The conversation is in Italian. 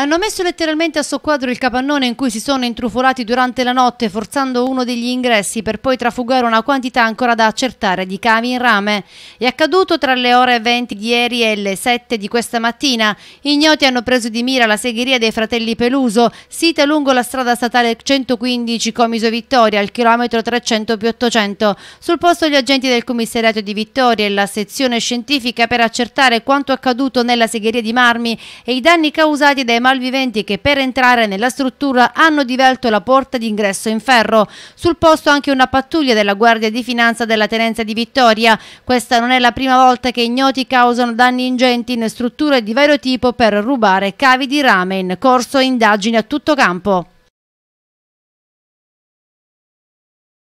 hanno messo letteralmente a soquadro il capannone in cui si sono intrufolati durante la notte forzando uno degli ingressi per poi trafugare una quantità ancora da accertare di cavi in rame. È accaduto tra le ore 20 di ieri e le 7 di questa mattina. Ignoti hanno preso di mira la segheria dei fratelli Peluso, sita lungo la strada statale 115 Comiso Vittoria al chilometro 300 più 800. Sul posto gli agenti del commissariato di Vittoria e la sezione scientifica per accertare quanto accaduto nella segheria di Marmi e i danni causati dai marmi malviventi che per entrare nella struttura hanno divelto la porta d'ingresso in ferro. Sul posto anche una pattuglia della Guardia di Finanza della Tenenza di Vittoria. Questa non è la prima volta che ignoti causano danni ingenti in strutture di vario tipo per rubare cavi di rame in corso indagini a tutto campo.